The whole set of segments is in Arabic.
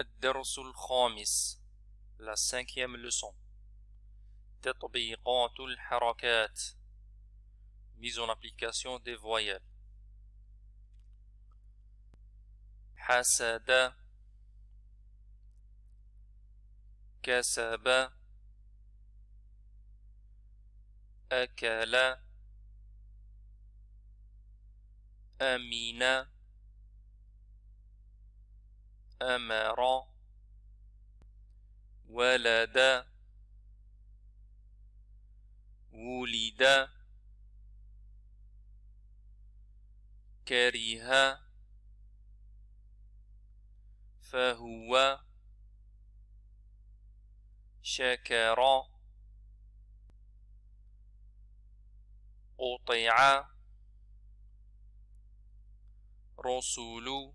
الدرس الخامس لا سانكيام لوسون تطبيقات الحركات ميزو نابليكاسيون دي فويال حسد كسب أكل أمين أمر ولد ولد كره فهو شكر قطع رسول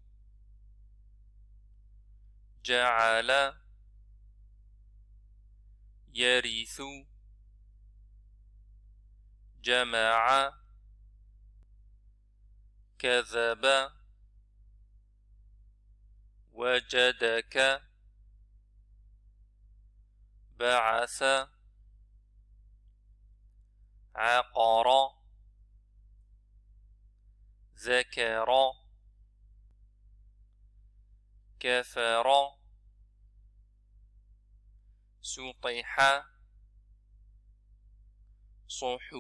جعل يرث جمع كذب وجدك بعث عقر ذكر كفر سطح صحف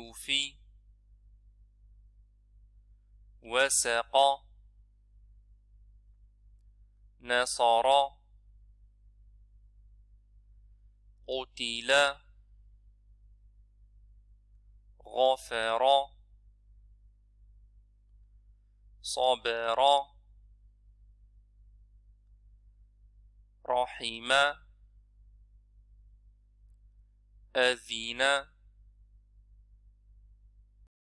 وسق نصر قتل غفر صبر رحم أذين